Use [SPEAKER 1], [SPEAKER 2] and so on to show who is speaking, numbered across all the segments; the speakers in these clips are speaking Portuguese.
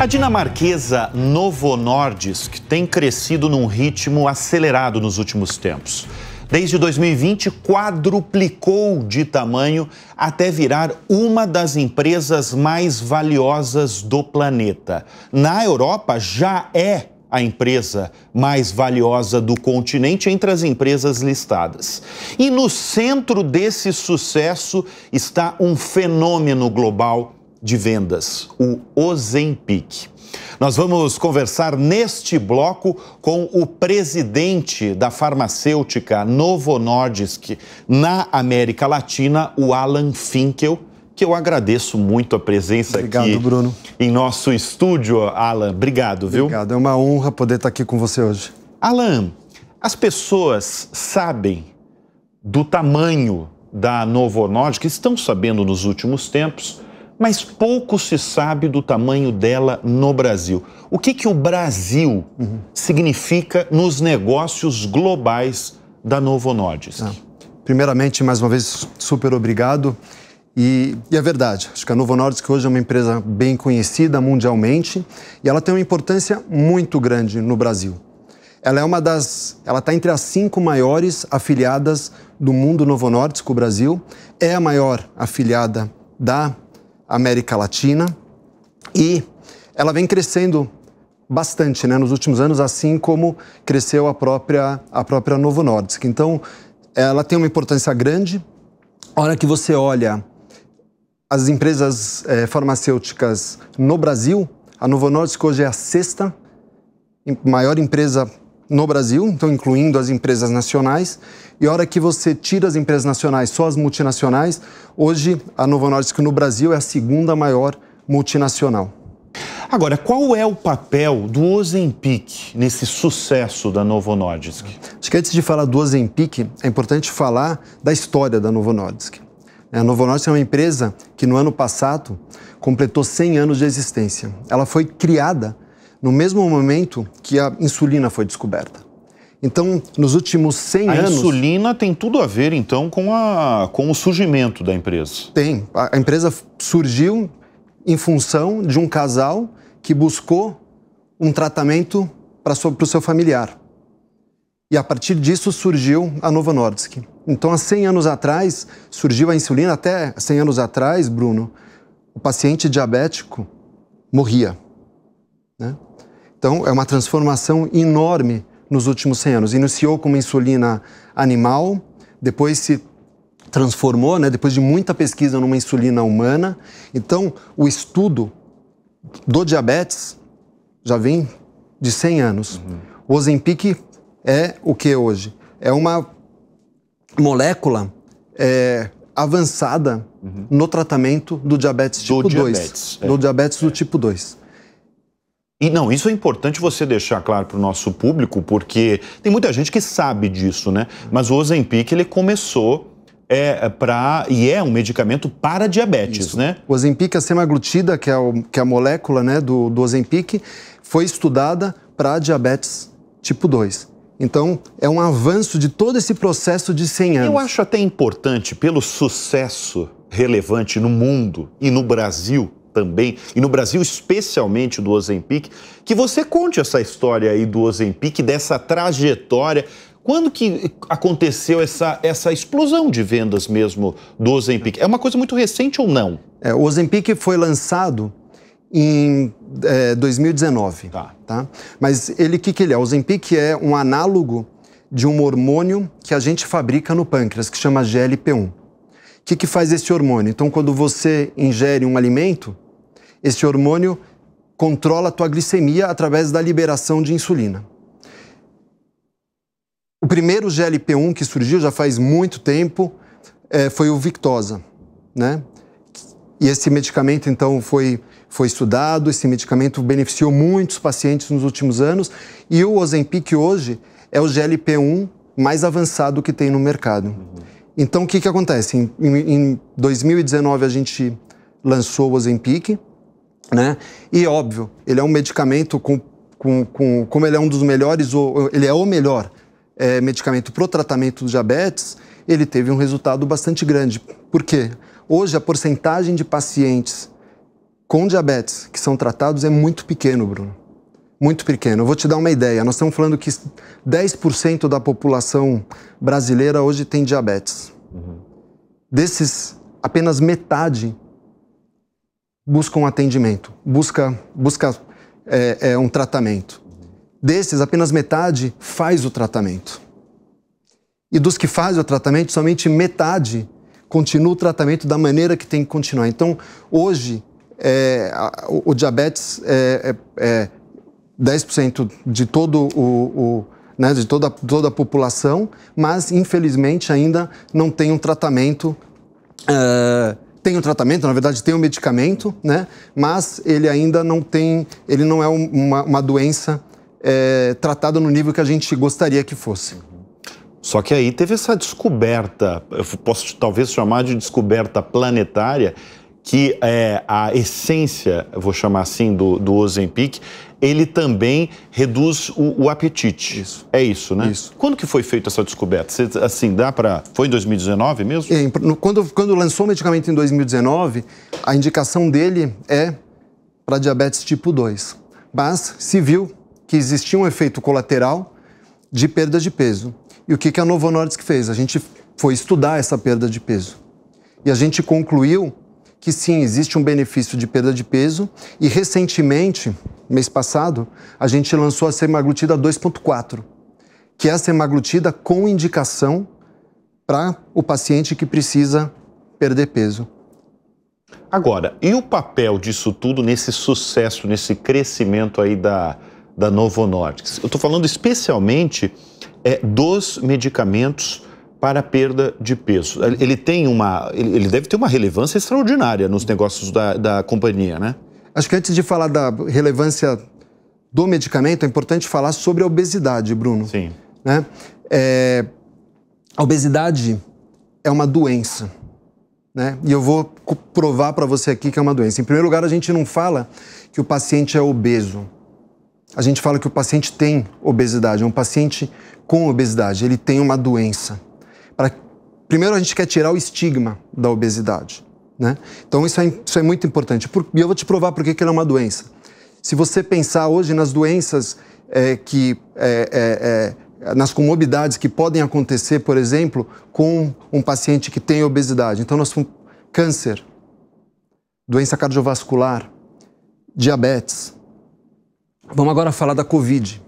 [SPEAKER 1] A dinamarquesa Novo Nordisk tem crescido num ritmo acelerado nos últimos tempos. Desde 2020, quadruplicou de tamanho até virar uma das empresas mais valiosas do planeta. Na Europa, já é a empresa mais valiosa do continente entre as empresas listadas. E no centro desse sucesso está um fenômeno global de vendas, o Ozempic. Nós vamos conversar neste bloco com o presidente da farmacêutica Novo Nordisk na América Latina, o Alan Finkel, que eu agradeço muito a presença Obrigado, aqui. Obrigado, Bruno. Em nosso estúdio, Alan. Obrigado, viu? Obrigado, é uma honra poder estar aqui com você hoje. Alan, as pessoas sabem do tamanho da Novo Nordisk, estão sabendo nos últimos tempos, mas pouco se sabe do tamanho dela no Brasil. O que, que o Brasil uhum. significa nos negócios globais da Novo Nordisk? É. Primeiramente, mais uma vez,
[SPEAKER 2] super obrigado. E, e é verdade, acho que a Novo Nordisk hoje é uma empresa bem conhecida mundialmente e ela tem uma importância muito grande no Brasil. Ela é uma das, ela está entre as cinco maiores afiliadas do mundo Novo Nordisk, o Brasil é a maior afiliada da América Latina e ela vem crescendo bastante né, nos últimos anos, assim como cresceu a própria, a própria Novo Nordisk. Então, ela tem uma importância grande. A hora que você olha as empresas é, farmacêuticas no Brasil, a Novo Nordisk hoje é a sexta maior empresa no Brasil, então incluindo as empresas nacionais. E a hora que você tira as empresas nacionais, só as multinacionais, hoje a Novo Nordisk no Brasil é a segunda maior multinacional.
[SPEAKER 1] Agora, qual é o papel do Ozempic nesse sucesso da Novo Nordisk? Acho que antes de falar do Ozempic, é importante falar da história da Novo Nordisk.
[SPEAKER 2] A Novo Nordisk é uma empresa que no ano passado completou 100 anos de existência. Ela foi criada no mesmo momento que a insulina foi descoberta. Então, nos últimos 100 a anos. A
[SPEAKER 1] insulina tem tudo a ver, então, com, a, com o surgimento da empresa. Tem. A, a empresa surgiu em função de um
[SPEAKER 2] casal que buscou um tratamento para o seu familiar. E a partir disso surgiu a Novo Nordisk. Então, há 100 anos atrás, surgiu a insulina. Até 100 anos atrás, Bruno, o paciente diabético morria. Né? Então, é uma transformação enorme nos últimos 100 anos. Iniciou com uma insulina animal, depois se transformou, né, depois de muita pesquisa, numa insulina humana. Então, o estudo do diabetes já vem de 100 anos. Uhum. O Ozempic é o que hoje? É uma molécula é, avançada uhum. no tratamento do diabetes do tipo diabetes, 2. É. Do
[SPEAKER 1] diabetes é. do tipo 2. E não, isso é importante você deixar claro para o nosso público, porque tem muita gente que sabe disso, né? Mas o Ozempic ele começou é para e é um medicamento para diabetes, Isso.
[SPEAKER 2] né? O Ozempic, a semaglutida, que é, o, que é a molécula né, do, do Ozempic, foi estudada para diabetes tipo 2. Então, é um avanço de todo esse processo de 100 anos.
[SPEAKER 1] Eu acho até importante, pelo sucesso relevante no mundo e no Brasil também, e no Brasil especialmente do Ozempic, que você conte essa história aí do Ozempic, dessa trajetória. Quando que aconteceu essa, essa explosão de vendas mesmo do Ozempic? É uma coisa muito recente ou não? É, o Ozempic foi lançado em
[SPEAKER 2] é, 2019, tá. tá? Mas ele, o que, que ele é? O Ozempic é um análogo de um hormônio que a gente fabrica no pâncreas, que chama GLP-1. O que, que faz esse hormônio? Então, quando você ingere um alimento, este hormônio controla a tua glicemia através da liberação de insulina. O primeiro GLP-1 que surgiu já faz muito tempo eh, foi o Victosa, né? E esse medicamento, então, foi, foi estudado, esse medicamento beneficiou muitos pacientes nos últimos anos, e o Ozempic hoje é o GLP-1 mais avançado que tem no mercado. Uhum. Então, o que, que acontece? Em, em, 2019, a gente lançou o Ozempic, né? E óbvio, ele é um medicamento com, com, com como ele é um dos melhores, ele é o melhor é, medicamento para o tratamento do diabetes, ele teve um resultado bastante grande. Por quê? Hoje a porcentagem de pacientes com diabetes que são tratados é muito pequeno, Bruno. Muito pequeno. Eu vou te dar uma ideia. Nós estamos falando que 10% da população brasileira hoje tem diabetes. Uhum. Desses, apenas metade busca um atendimento, busca, busca é, é, um tratamento. Desses, apenas metade faz o tratamento. E dos que fazem o tratamento, somente metade continua o tratamento da maneira que tem que continuar. Então, hoje, é, o, o, diabetes é, é, 10% é de todo o, o né, de toda, toda a população, mas infelizmente ainda não tem um tratamento uh, tem o tratamento, na verdade tem o medicamento, né? Mas ele ainda não tem, ele não é uma, uma doença é, tratada no nível que a gente gostaria
[SPEAKER 1] que fosse. Só que aí teve essa descoberta, eu posso talvez chamar de descoberta planetária, que é, a essência, vou chamar assim, do, do Ozempic, ele também reduz o, o, apetite. Isso. É isso, né? Isso. Quando que foi feita essa descoberta? Você, assim, dá para... Foi em 2019 mesmo? É, quando,
[SPEAKER 2] quando lançou o medicamento em 2019, a indicação dele é para diabetes tipo 2. Mas se viu que existia um efeito colateral de perda de peso. E o que, que a Novo Nordisk fez? A gente foi estudar essa perda de peso. E a gente concluiu que sim, existe um benefício de perda de peso e recentemente, mês passado, a gente lançou a semaglutida 2.4, que é a semaglutida com indicação para o paciente que precisa
[SPEAKER 1] perder peso. Agora, e o papel disso tudo nesse sucesso, nesse crescimento aí da, da Novo Nordisk? Eu estou falando especialmente é, dos medicamentos para a perda de peso. Ele tem uma. Ele deve ter uma relevância extraordinária nos negócios da, da companhia, né? Acho que antes de falar
[SPEAKER 2] da relevância do medicamento, é importante falar sobre a obesidade, Bruno. Sim. Né? É, a obesidade é uma doença. Né? E eu vou provar para você aqui que é uma doença. Em primeiro lugar, a gente não fala que o paciente é obeso. A gente fala que o paciente tem obesidade, é um paciente com obesidade, ele tem uma doença primeiro, a gente quer tirar o estigma da obesidade. Né? Então, isso é, isso é muito importante. Por, e eu vou te provar por que que é uma doença. Se você pensar hoje nas doenças é, que. É, é, é, nas comorbidades que podem acontecer, por exemplo, com um paciente que tem obesidade. Então, nós câncer, doença cardiovascular, diabetes. Vamos agora falar da Covid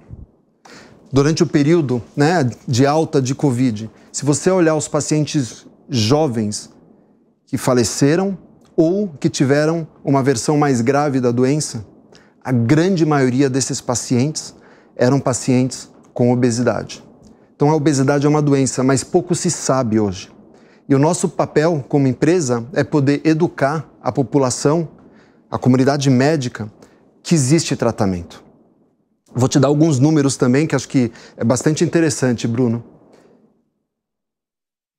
[SPEAKER 2] durante o período né, de alta de Covid, se você olhar os pacientes jovens que faleceram ou que tiveram uma versão mais grave da doença, a grande maioria desses pacientes eram pacientes com obesidade. Então a obesidade é uma doença, mas pouco se sabe hoje. E o nosso papel como empresa é poder educar a população, a comunidade médica, que existe tratamento. Vou te dar alguns números também que acho que é bastante interessante, Bruno.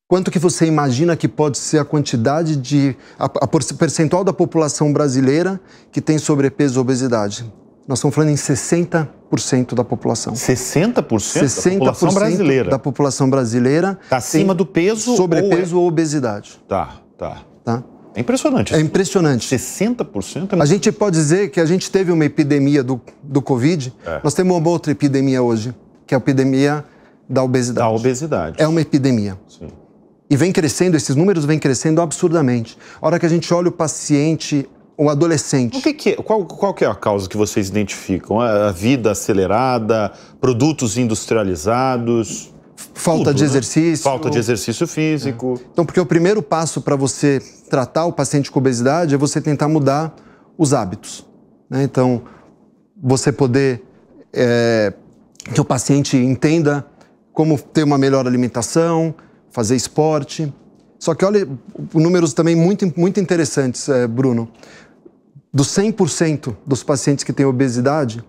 [SPEAKER 2] Quanto que você imagina que pode ser a quantidade de a, a percentual da população brasileira que tem sobrepeso ou obesidade? Nós estamos falando em 60% da população. 60%? 60% da população brasileira. Da população brasileira. Tá acima do peso sobrepeso ou, é... ou obesidade. Tá, tá. Tá? É impressionante. É impressionante. 60%? É a gente pode dizer que a gente teve uma epidemia do, do Covid, é. nós temos uma outra epidemia hoje, que é a epidemia da obesidade. Da obesidade. É uma epidemia. Sim. E vem crescendo, esses números vêm crescendo absurdamente. A hora que a gente olha o paciente, o adolescente. O que que, qual,
[SPEAKER 1] qual que é a causa que vocês identificam? A vida acelerada, produtos industrializados? Falta Tudo, de né? exercício. Né? Falta de exercício
[SPEAKER 2] físico. É. Então, porque o primeiro passo para você tratar o paciente com obesidade é você tentar mudar os hábitos. Né? Então, você poder é, que o paciente entenda como ter uma melhor alimentação, fazer esporte. Só que olha, números também muito, muito interessantes, é, Bruno. Dos 100% dos pacientes que têm obesidade,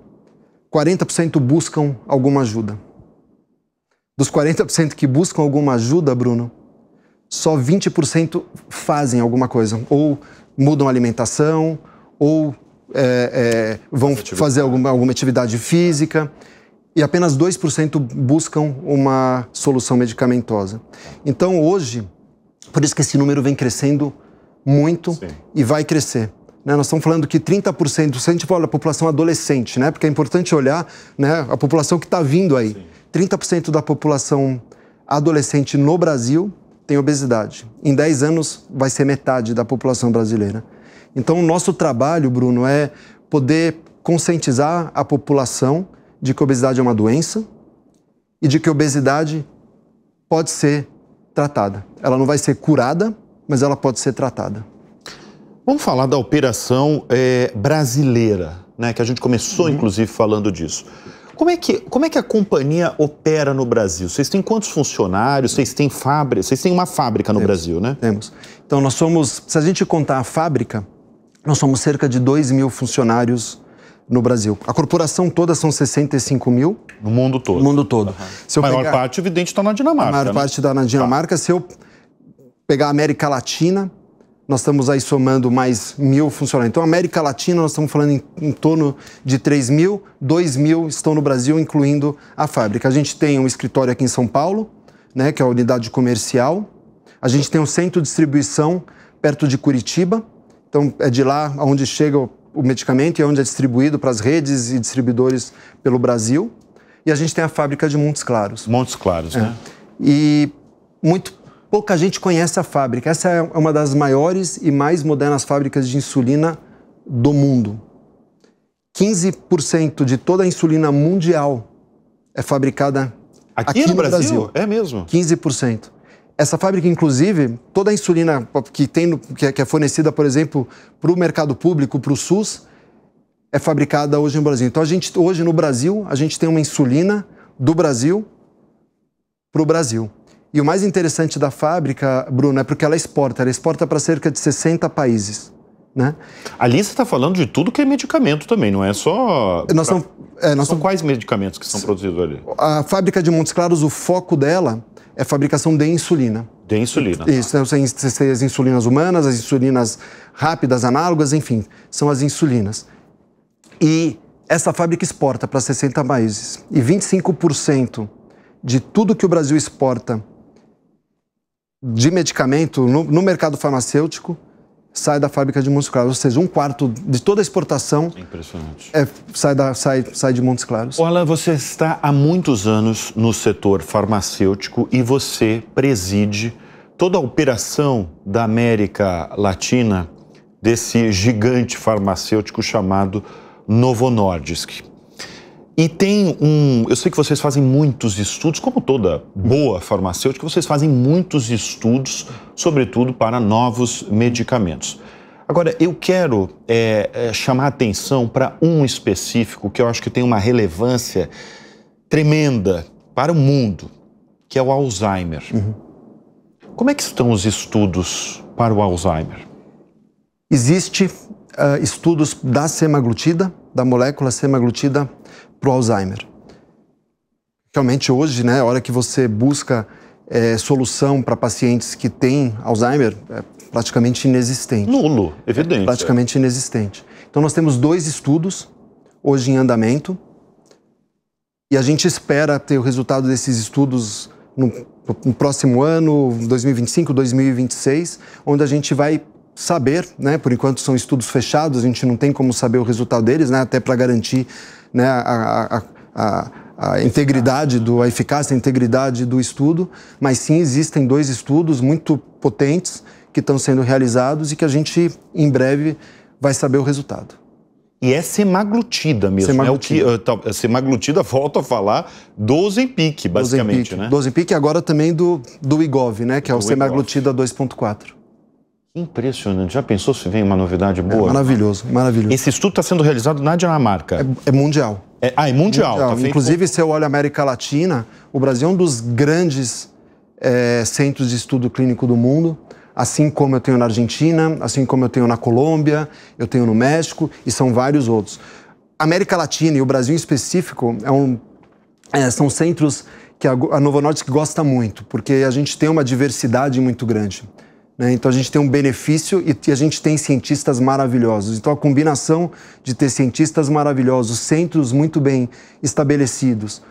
[SPEAKER 2] 40% buscam alguma ajuda. Dos 40% que buscam alguma ajuda, Bruno, só 20% fazem alguma coisa. Ou mudam a alimentação, ou é, é, vão fazer alguma, alguma atividade física. E apenas 2% buscam uma solução medicamentosa. Então, hoje, por isso que esse número vem crescendo muito Sim. e vai crescer. Né, nós estamos falando que 30%, se a gente fala da população adolescente, né? Porque é importante olhar né, a população que está vindo aí. Sim. 30% da população adolescente no Brasil tem obesidade. Em 10 anos, vai ser metade da população brasileira. Então, o nosso trabalho, Bruno, é poder conscientizar a população de que obesidade é uma doença e de que obesidade pode ser tratada. Ela não vai ser curada, mas ela
[SPEAKER 1] pode ser tratada. Vamos falar da operação é, brasileira, né? Que a gente começou, uhum. inclusive, falando disso. Como é, que, como é que a companhia opera no Brasil? Vocês têm quantos funcionários? Vocês têm fábrica? Vocês têm uma fábrica no temos, Brasil, né? Temos. Então, nós somos, se a gente contar a fábrica, nós somos cerca de 2 mil funcionários
[SPEAKER 2] no Brasil. A corporação toda são 65 mil. No mundo todo? No mundo todo. Uhum. Se a maior pegar, parte,
[SPEAKER 1] evidente, está na Dinamarca. A maior né? parte
[SPEAKER 2] está na Dinamarca. Tá. Se eu pegar a América Latina, nós estamos aí somando mais mil funcionários. Então, América Latina, nós estamos falando em, em, torno de 3 mil, 2 mil estão no Brasil, incluindo a fábrica. A gente tem um escritório aqui em São Paulo, né, que é a unidade comercial. A gente tem um centro de distribuição perto de Curitiba. Então, é de lá onde chega o, medicamento e é onde é distribuído para as redes e distribuidores pelo Brasil. E a gente tem a fábrica de Montes Claros. Montes
[SPEAKER 1] Claros, é. né?
[SPEAKER 2] E muito Pouca gente conhece a fábrica. Essa é uma das maiores e mais modernas fábricas de insulina do mundo. 15% de toda a insulina mundial é fabricada aqui, aqui no, Brasil. Brasil. É mesmo? 15%. Essa fábrica, inclusive, toda a insulina que, tem, é, que é fornecida, por exemplo, para o mercado público, para o SUS, é fabricada hoje no Brasil. Então, a gente, hoje no Brasil, a gente tem uma insulina do Brasil para o Brasil. E o mais interessante da fábrica, Bruno, é porque ela exporta. Ela exporta
[SPEAKER 1] para cerca de 60 países. Né? Ali você está falando de tudo que é medicamento também, não é só. Nós pra... são, é, nós são, são quais medicamentos que são produzidos ali?
[SPEAKER 2] A fábrica de Montes Claros, o foco dela é a fabricação de insulina. De insulina. Isso, né? tá. são as insulinas humanas, as insulinas rápidas, análogas, enfim, são as insulinas. E essa fábrica exporta para 60 países. E 25% de tudo que o Brasil exporta de medicamento no, no mercado farmacêutico sai da fábrica de Montes Claros. Ou seja, um quarto de toda a exportação é, sai, da, sai, sai de Montes Claros.
[SPEAKER 1] Olá, você está há muitos anos no setor farmacêutico e você preside toda a operação da América Latina desse gigante farmacêutico chamado Novo Nordisk. E tem um. Eu sei que vocês fazem muitos estudos, como toda boa farmacêutica, vocês fazem muitos estudos, sobretudo para novos medicamentos. Agora, eu quero é, é chamar atenção para um específico que eu acho que tem uma relevância tremenda para o mundo, que é o Alzheimer. Uhum. Como é que estão os estudos para o Alzheimer?
[SPEAKER 2] Existem uh, ah, estudos da semaglutida, da molécula semaglutida para o Alzheimer. Realmente hoje, né, a hora que você busca é, solução para pacientes que têm Alzheimer, é praticamente inexistente. Nulo, é evidente. É praticamente inexistente. Então nós temos dois estudos hoje em andamento e a gente espera ter o resultado desses estudos no, no próximo ano, 2025, 2026, onde a gente vai saber, né? Por enquanto são estudos fechados, a gente não tem como saber o resultado deles, né? Até para garantir né, a, a, a, a integridade, do, a eficácia, a integridade do estudo, mas sim existem dois estudos muito potentes que estão sendo realizados e que a gente, em breve, vai saber o resultado.
[SPEAKER 1] E é semaglutida mesmo. Semaglutida. É né? o que, eh, tá, eh, semaglutida, volto a falar, 12 pique, basicamente, 12 né?
[SPEAKER 2] em né? pique agora também do, do IGOV, né? Que é o do semaglutida 2.4.
[SPEAKER 1] Impressionante. Já pensou se vem uma novidade é boa? É
[SPEAKER 2] maravilhoso, maravilhoso. Esse estudo está sendo realizado na
[SPEAKER 1] Dinamarca. É, é mundial. É, ah, é
[SPEAKER 2] mundial. Tá mundial. Tá Inclusive, feito... se eu olho a América Latina, o Brasil é um dos grandes é, centros de estudo clínico do mundo assim como eu tenho na Argentina, assim como eu tenho na Colômbia, eu tenho no México e são vários outros. A América Latina e o Brasil em específico é um, é, são centros que a, a Novo Norte gosta muito, porque a gente tem uma diversidade muito grande. Né? Então a gente tem um benefício e a gente tem cientistas maravilhosos. Então a combinação de ter cientistas maravilhosos, centros muito bem estabelecidos,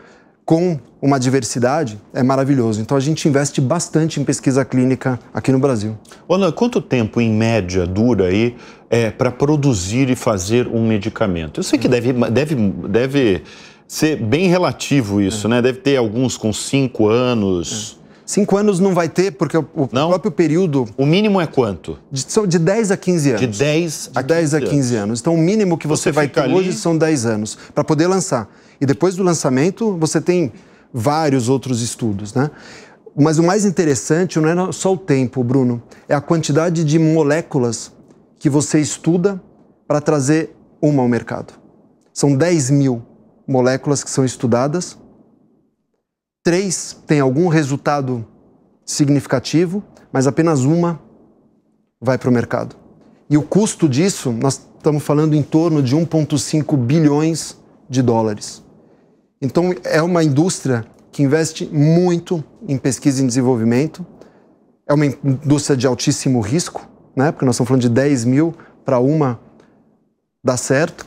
[SPEAKER 2] com uma diversidade é maravilhoso. Então a gente investe bastante em pesquisa clínica
[SPEAKER 1] aqui no Brasil. Ana, quanto tempo em média dura aí é, para produzir e fazer um medicamento? Eu sei que deve, deve, deve ser bem relativo isso, é. né? Deve ter alguns com cinco anos. É. Cinco anos não vai ter, porque o não? próprio período. O mínimo é quanto?
[SPEAKER 2] De, são de 10 a 15 anos. De 10 a, de 10 15, a 15 anos. Então, o mínimo que você, você vai ter ali... hoje são 10 anos para poder lançar. E depois do lançamento, você tem vários outros estudos, né? Mas o mais interessante não é só o tempo, Bruno, é a quantidade de moléculas que você estuda para trazer uma ao mercado. São 10 mil moléculas que são estudadas Três têm algum resultado significativo, mas apenas uma vai para o mercado. E o custo disso, nós estamos falando em torno de 1,5 bilhões de dólares. Então, é uma indústria que investe muito em pesquisa e desenvolvimento, é uma indústria de altíssimo risco, né? porque nós estamos falando de 10 mil para uma dar certo.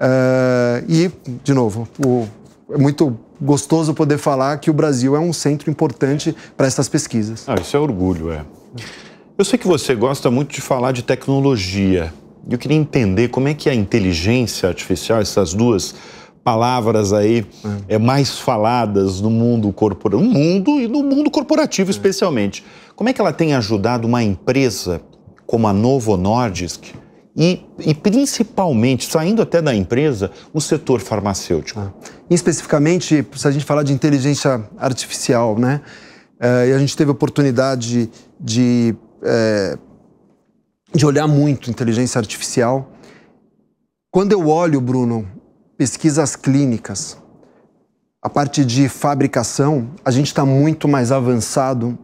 [SPEAKER 2] Uh, e, de novo, o, é muito gostoso poder falar que o Brasil é um centro importante para essas pesquisas.
[SPEAKER 1] Ah, isso é orgulho, é. Eu sei que você gosta muito de falar de tecnologia. Eu queria entender como é que a inteligência artificial, essas duas palavras aí é. é mais faladas no mundo corporativo, no mundo e no mundo corporativo é. especialmente. Como é que ela tem ajudado uma empresa como a Novo Nordisk e, e, principalmente, saindo até da empresa, o setor farmacêutico. Ah. Especificamente, se a gente falar de inteligência
[SPEAKER 2] artificial, né? Eh, a gente teve a oportunidade de, eh, de olhar muito inteligência artificial. Quando eu olho, Bruno, pesquisas clínicas, a parte de fabricação, a gente está muito mais avançado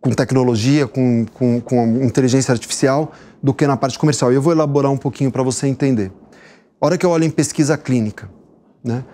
[SPEAKER 2] com tecnologia, com, com, com inteligência artificial do que na parte comercial. E eu vou elaborar um pouquinho para você entender. A hora que eu olho em pesquisa clínica, né?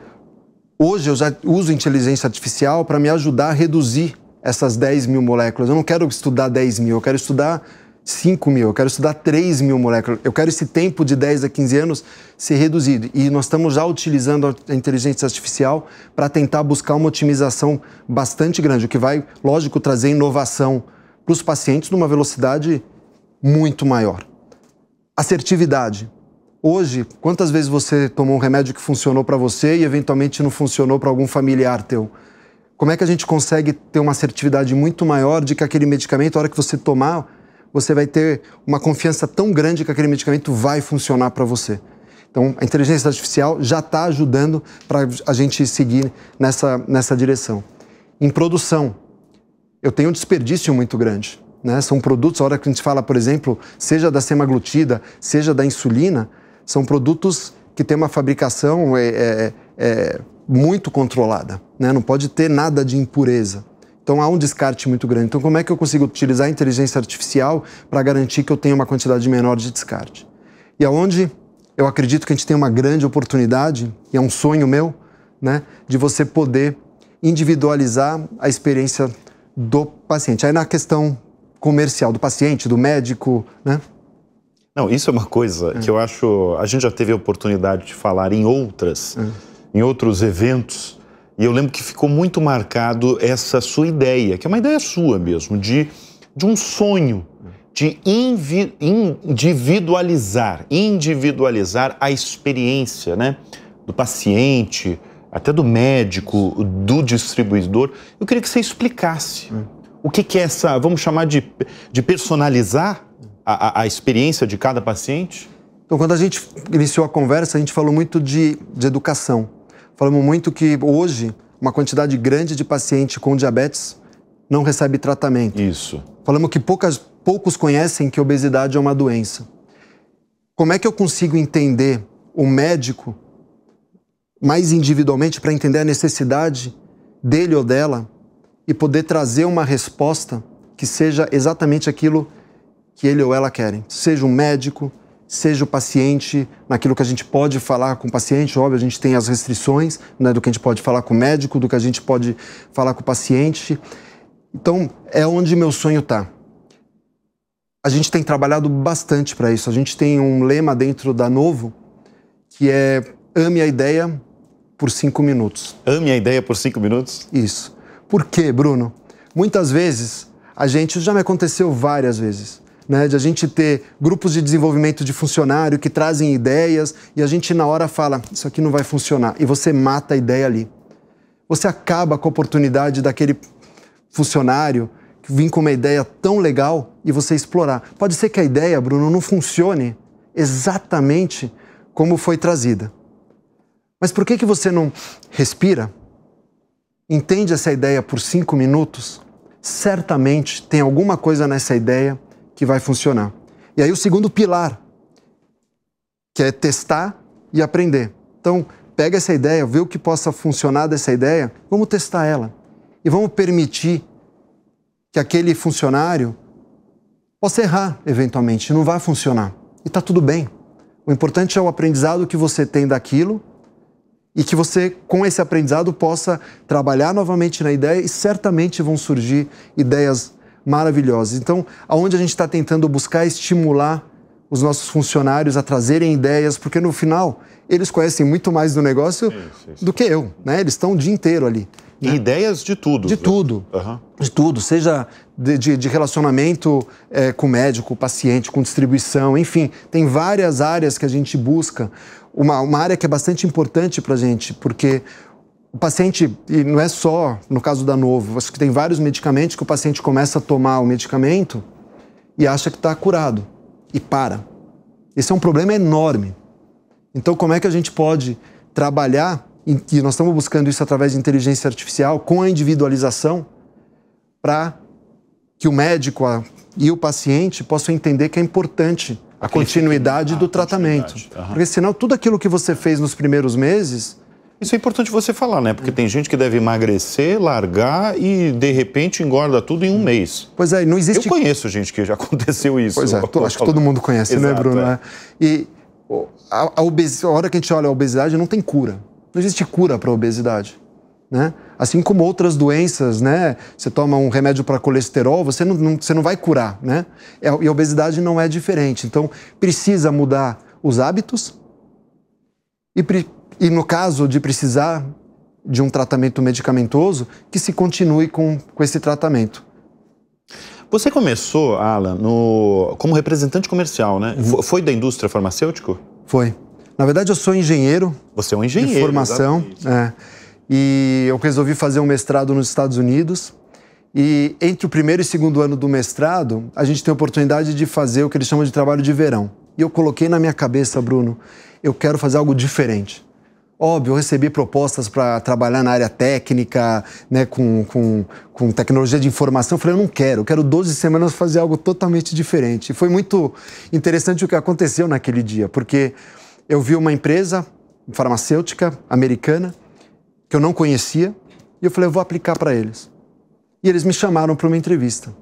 [SPEAKER 2] Hoje eu já uso inteligência artificial para me ajudar a reduzir essas 10 mil moléculas. Eu não quero estudar 10 mil, eu quero estudar 5 mil, eu quero estudar 3 mil moléculas. Eu quero esse tempo de 10 a 15 anos ser reduzido. E nós estamos já utilizando a inteligência artificial para tentar buscar uma otimização bastante grande, o que vai, lógico, trazer inovação para os pacientes numa velocidade muito maior. Assertividade. Hoje, quantas vezes você tomou um remédio que funcionou para você e eventualmente não funcionou para algum familiar teu? Como é que a gente consegue ter uma assertividade muito maior de que aquele medicamento, a hora que você tomar, você vai ter uma confiança tão grande que aquele medicamento vai funcionar para você? Então, a inteligência artificial já está ajudando para a gente seguir nessa, nessa direção. Em produção, eu tenho um desperdício muito grande né? São produtos, a hora que a gente fala, por exemplo, seja da semaglutida, seja da insulina, são produtos que têm uma fabricação é é, é, é, muito controlada, né? Não pode ter nada de impureza. Então há um descarte muito grande. Então como é que eu consigo utilizar a inteligência artificial para garantir que eu tenha uma quantidade menor de descarte? E aonde eu acredito que a gente tem uma grande oportunidade, e é um sonho meu, né, de você poder individualizar a experiência do paciente. Aí na questão comercial do paciente, do médico, né?
[SPEAKER 1] Não, isso é uma coisa é. que eu acho. A gente já teve a oportunidade de falar em outras, é. em outros eventos, e eu lembro que ficou muito marcado essa sua ideia, que é uma ideia sua mesmo, de, de um sonho de individualizar, individualizar a experiência, né, do paciente, até do médico, do distribuidor. Eu queria que você explicasse. É o que, que é essa, vamos chamar de, de personalizar a, a experiência de cada paciente? Então, quando a gente iniciou a conversa, a gente falou muito
[SPEAKER 2] de, de educação. Falamos muito que hoje uma quantidade grande de paciente com diabetes não recebe tratamento. Isso. Falamos que poucas, poucos conhecem que obesidade é uma doença. Como é que eu consigo entender o médico mais individualmente para entender a necessidade dele ou dela e poder trazer uma resposta que seja exatamente aquilo que ele ou ela querem. Seja um médico, seja o paciente, naquilo que a gente pode falar com o paciente, óbvio, a gente tem as restrições né, do que a gente pode falar com o médico, do que a gente pode falar com o paciente. Então, é onde meu sonho está. A gente tem trabalhado bastante para isso. A gente tem um lema dentro da Novo que é ame a ideia por cinco minutos. Ame a ideia por cinco minutos? Isso. Por quê, Bruno? Muitas vezes, a gente, isso já me aconteceu várias vezes, né, de a gente ter grupos de desenvolvimento de funcionário que trazem ideias e a gente na hora fala, isso aqui não vai funcionar, e você mata a ideia ali. Você acaba com a oportunidade daquele funcionário vim com uma ideia tão legal e você explorar. Pode ser que a ideia, Bruno, não funcione exatamente como foi trazida. Mas por que, que você não respira entende essa ideia por cinco minutos, certamente tem alguma coisa nessa ideia que vai funcionar. E aí o segundo pilar, que é testar e aprender. Então, pega essa ideia, vê o que possa funcionar dessa ideia, vamos testar ela. E vamos permitir que aquele funcionário possa errar eventualmente, não vai funcionar. E está tudo bem. O importante é o aprendizado que você tem daquilo e que você, com esse aprendizado, possa trabalhar novamente na ideia e certamente vão surgir ideias maravilhosas. Então, aonde a gente está tentando buscar estimular os nossos funcionários a trazerem ideias, porque no final eles conhecem muito mais do negócio do que eu, né? Eles estão o dia inteiro ali. Né? E né? ideias de tudo. De né? tudo. Uhum. De tudo, seja de, de, de relacionamento é, com o médico, com o paciente, com distribuição, enfim, tem várias áreas que a gente busca uma, uma área que é bastante importante para a gente, porque o paciente, e não é só no caso da Novo, acho que tem vários medicamentos que o paciente começa a tomar o medicamento e acha que está curado e para. Esse é um problema enorme. Então, como é que a gente pode trabalhar, e nós estamos buscando isso através de inteligência artificial, com a individualização, para que o médico e o paciente possam entender que é importante a continuidade do tratamento. Continuidade. Uhum. Porque senão tudo aquilo que você fez nos
[SPEAKER 1] primeiros meses. Isso é importante você falar, né? Porque tem gente que deve emagrecer, largar e de repente engorda tudo em um mês. Pois é, não existe. Eu conheço gente que já aconteceu isso. Pois é, tô, acho que todo mundo conhece, né, Exato, né, Bruno? É. é. E a, a, a hora que a gente olha a obesidade,
[SPEAKER 2] não tem cura. Não existe cura para a obesidade. Né? Assim como outras doenças, né? Você toma um remédio para colesterol, você não, não, você não vai curar, né? É, e a obesidade não é diferente. Então, precisa mudar os hábitos e, e no caso de precisar de um tratamento medicamentoso, que se continue com, com esse tratamento.
[SPEAKER 1] Você começou, Alan, no, como representante comercial, né? Uhum. Foi da indústria farmacêutica? Foi.
[SPEAKER 2] Na verdade, eu sou engenheiro.
[SPEAKER 1] Você é um engenheiro. De formação.
[SPEAKER 2] Exatamente. É e eu resolvi fazer um mestrado nos Estados Unidos. E entre o primeiro e segundo ano do mestrado, a gente tem a oportunidade de fazer o que eles chamam de trabalho de verão. E eu coloquei na minha cabeça, Bruno, eu quero fazer algo diferente. Óbvio, eu recebi propostas para trabalhar na área técnica, né, com, com, com tecnologia de informação. Eu falei, eu não quero, eu quero 12 semanas fazer algo totalmente diferente. E foi muito interessante o que aconteceu naquele dia, porque eu vi uma empresa farmacêutica americana que eu não conhecia, e eu falei, eu vou aplicar para eles. E eles me chamaram para uma entrevista.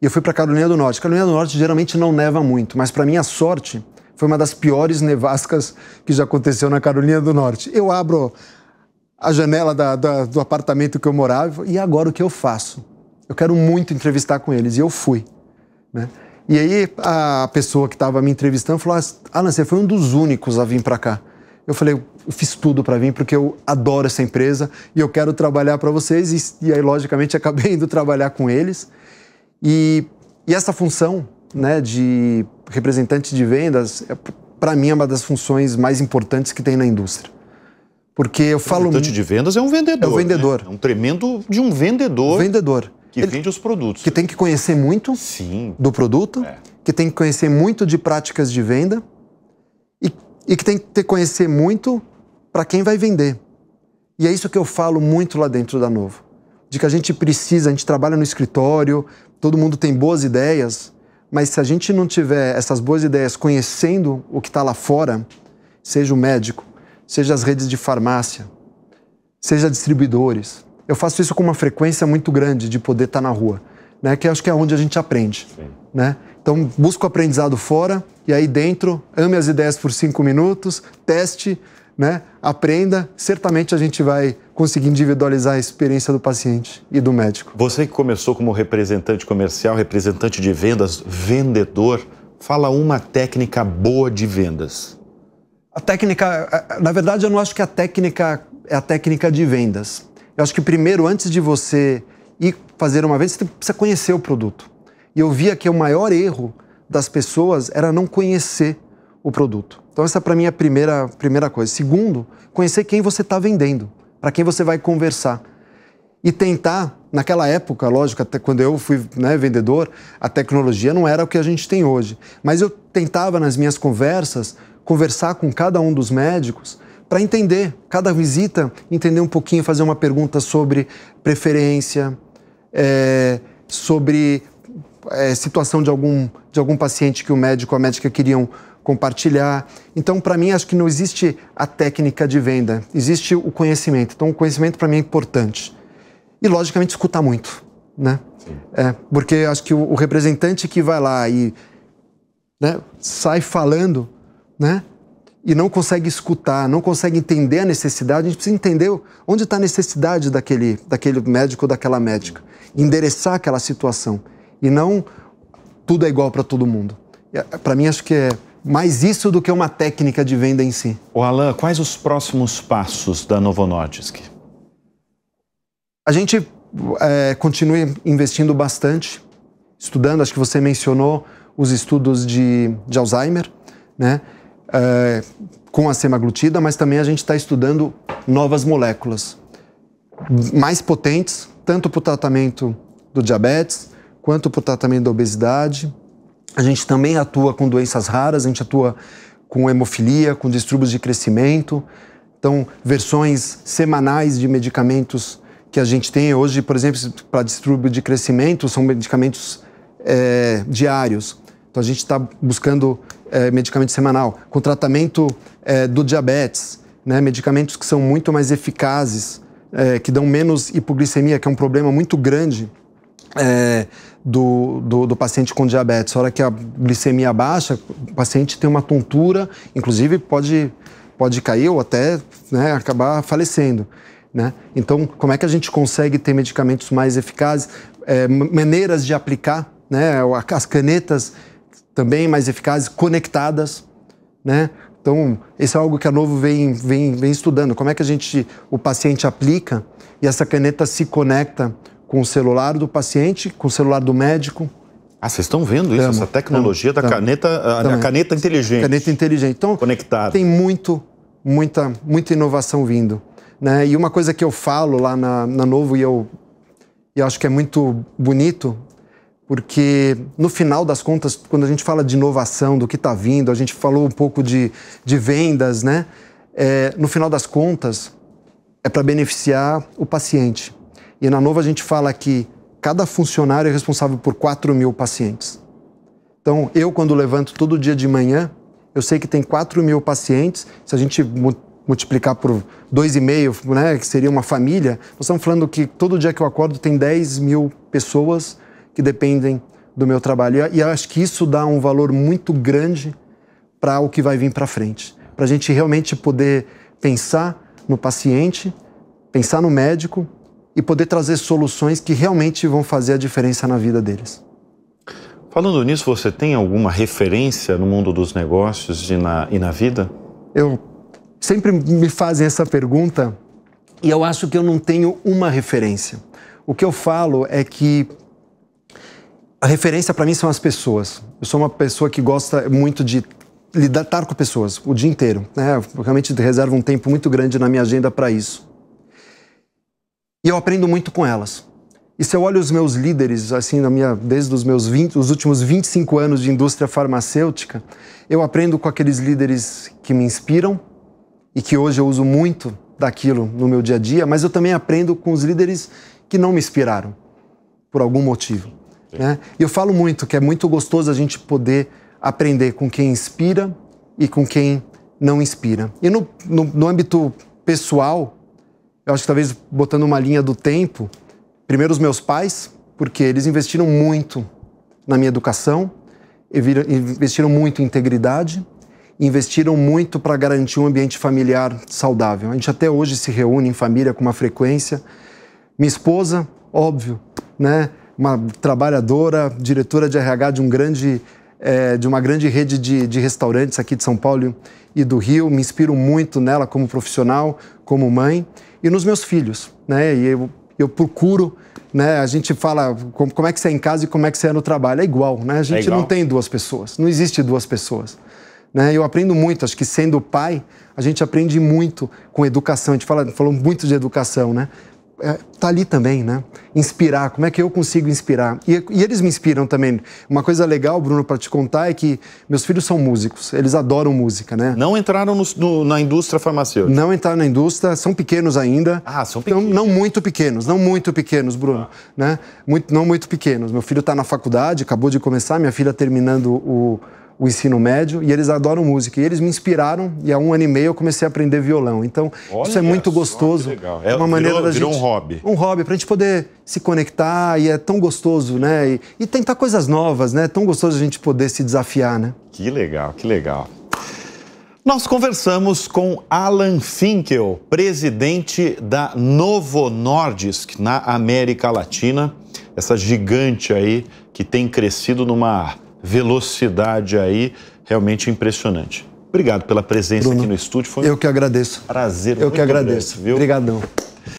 [SPEAKER 2] E eu fui para Carolina do Norte. Carolina do Norte geralmente não neva muito, mas para minha sorte, foi uma das piores nevascas que já aconteceu na Carolina do Norte. Eu abro a janela da, da, do apartamento que eu morava e agora o que eu faço? Eu quero muito entrevistar com eles. E eu fui. Né? E aí a pessoa que estava me entrevistando falou: Alan, você foi um dos únicos a vir para cá. Eu falei, eu fiz tudo para vir porque eu adoro essa empresa e eu quero trabalhar para vocês. E, e, aí, logicamente, acabei indo trabalhar com eles. E, e essa função né, de representante de vendas, é, para mim, é uma das funções mais importantes que tem na indústria.
[SPEAKER 1] Porque eu falo. Representante de vendas é um vendedor. É um né? vendedor. Né? É um tremendo de um vendedor. Um vendedor. Que Ele, vende os produtos. Que tem que conhecer muito Sim. do produto, é. que tem que
[SPEAKER 2] conhecer muito de práticas de venda e que tem que ter, conhecer muito para quem vai vender. E é isso que eu falo muito lá dentro da Novo. De que a gente precisa, a gente trabalha no escritório, todo mundo tem boas ideias, mas se a gente não tiver essas boas ideias conhecendo o que está lá fora, seja o médico, seja as redes de farmácia, seja distribuidores. Eu faço isso com uma frequência muito grande de poder estar tá na rua, né? Que acho que é onde a gente aprende, Sim. né? Então, busca o aprendizado fora e aí dentro, ame as ideias por cinco minutos, teste, né? aprenda. Certamente a gente vai conseguir individualizar a experiência do paciente e do
[SPEAKER 1] médico. Você que começou como representante comercial, representante de vendas, vendedor, fala uma técnica boa de vendas. A técnica, eh, na verdade,
[SPEAKER 2] eu não acho que a técnica é a técnica de vendas. Eu acho que primeiro, antes de você ir fazer uma venda, você precisa conhecer o produto. E eu via que o maior erro das pessoas era não conhecer o produto. Então essa é para mim é a primeira, primeira coisa. Segundo, conhecer quem você está vendendo, para quem você vai conversar. E tentar, naquela época, lógico, até quando eu fui né, vendedor, a tecnologia não era o que a gente tem hoje. Mas eu tentava, nas minhas conversas, conversar com cada um dos médicos para entender, cada visita, entender um pouquinho, fazer uma pergunta sobre preferência, é, sobre é, situação de algum, de algum paciente que o médico ou a médica queriam compartilhar. Então, para mim, acho que não existe a técnica de venda, existe o conhecimento. Então, o conhecimento para mim é importante. E, logicamente, escutar muito, né? É, porque acho que o, o, representante que vai lá e né, sai falando, né? E não consegue escutar, não consegue entender a necessidade. A gente precisa entender onde está a necessidade daquele, daquele médico ou daquela médica. Endereçar aquela situação e não tudo é igual para todo mundo. Eh, para mim, acho que é mais isso do que uma técnica de venda em si.
[SPEAKER 1] O Alan, quais os próximos passos da Novo Nordisk? A gente
[SPEAKER 2] é, eh, continua investindo bastante, estudando. Acho que você mencionou os estudos de, de Alzheimer, né? É, com a semaglutida, mas também a gente está estudando novas moléculas mais potentes, tanto para o tratamento do diabetes, quanto para o tratamento da obesidade. A gente também atua com doenças raras, a gente atua com hemofilia, com distúrbios de crescimento. Então, versões semanais de medicamentos que a gente tem hoje, por exemplo, para distúrbio de crescimento, são medicamentos é, diários. Então, a gente está buscando é, medicamento semanal. Com tratamento é, do diabetes, né, medicamentos que são muito mais eficazes, é, que dão menos hipoglicemia, que é um problema muito grande é, do, do, do, paciente com diabetes. A hora que a glicemia baixa, o paciente tem uma tontura, inclusive pode, pode cair ou até né, acabar falecendo. Né? Então, como é que a gente consegue ter medicamentos mais eficazes, é, maneiras de aplicar, né? as canetas também mais eficazes, conectadas, né? Então, isso é algo que a Novo vem, vem, vem estudando. Como é que a gente, o paciente aplica e essa caneta se conecta com
[SPEAKER 1] o celular do paciente, com o celular do médico. Ah, vocês estão vendo isso, tamo, essa tecnologia tamo, da tamo, caneta, a, a caneta inteligente. Caneta inteligente. Então, conectado. tem
[SPEAKER 2] muito, muita, muita inovação vindo. Né? E uma coisa que eu falo lá na, na Novo e eu, eu acho que é muito bonito, porque no final das contas, quando a gente fala de inovação, do que está vindo, a gente falou um pouco de, de vendas, né? É, no final das contas, é para beneficiar o paciente. E na Nova a gente fala que cada funcionário é responsável por 4 mil pacientes. Então, eu, quando levanto todo dia de manhã, eu sei que tem 4 mil pacientes. Se a gente mu multiplicar por 2,5, né, que seria uma família, nós estamos falando que todo dia que eu acordo tem 10 mil pessoas que dependem do meu trabalho. E, e acho que isso dá um valor muito grande para o que vai vir para frente. Para a gente realmente poder pensar no paciente, pensar no médico e poder trazer soluções que realmente vão fazer a diferença na vida deles.
[SPEAKER 1] Falando nisso, você tem alguma referência no mundo dos negócios e na, e na vida?
[SPEAKER 2] Eu sempre me fazem essa pergunta e eu acho que eu não tenho uma referência. O que eu falo é que a referência para mim são as pessoas. Eu sou uma pessoa que gosta muito de lidar com pessoas o dia inteiro. Né? Eu realmente reservo um tempo muito grande na minha agenda para isso. E eu aprendo muito com elas. E se eu olho os meus líderes, assim, na minha, desde os meus 20, os últimos 25 anos de indústria farmacêutica, eu aprendo com aqueles líderes que me inspiram e que hoje eu uso muito daquilo no meu dia a dia, mas eu também aprendo com os líderes que não me inspiraram, por algum motivo. Né? E eu falo muito que é muito gostoso a gente poder aprender com quem inspira e com quem não inspira. E no, no, no âmbito pessoal, eu acho que talvez botando uma linha do tempo, primeiro os meus pais, porque eles investiram muito na minha educação, investiram muito em integridade, investiram muito para garantir um ambiente familiar saudável. A gente até hoje se reúne em família com uma frequência. Minha esposa, óbvio, né? uma trabalhadora, diretora de RH de um grande é, de uma grande rede de, de, restaurantes aqui de São Paulo e do Rio. Me inspiro muito nela como profissional, como mãe e nos meus filhos, né? E eu, eu procuro, né? A gente fala como, como é que você é em casa e como é que você é no trabalho. É igual, né? A gente é não tem duas pessoas, não existe duas pessoas. Né? Eu aprendo muito, acho que sendo pai, a gente aprende muito com educação. A gente fala, falou muito de educação, né? está é, tá ali também, né? Inspirar, como é que eu consigo inspirar? E, e, eles me inspiram também. Uma coisa legal, Bruno, para te contar é que meus filhos são músicos, eles adoram música, né? Não entraram no, no, na indústria farmacêutica? Não entraram na indústria, são pequenos ainda. Ah, são então, pequenos. Não, não muito pequenos, não muito pequenos, Bruno, ah. né? Muito, não muito pequenos. Meu filho está na faculdade, acabou de começar, minha filha terminando o o ensino médio e eles adoram música. E eles me inspiraram e há um ano e meio eu comecei a aprender violão. Então, Olha isso é muito gostoso. Legal. É uma é, maneira virou, da virou gente, um hobby. Um hobby, para a gente poder se conectar e é tão gostoso, né? E, e tentar coisas novas, né? É tão gostoso a gente poder se desafiar,
[SPEAKER 1] né? Que legal, que legal. Nós conversamos com Alan Finkel, presidente da Novo Nordisk na América Latina, essa gigante aí que tem crescido numa velocidade aí realmente impressionante. Obrigado pela presença Bruno, aqui no estúdio. Foi eu que agradeço. Prazer. Eu que agradeço. Grande, viu? Obrigadão.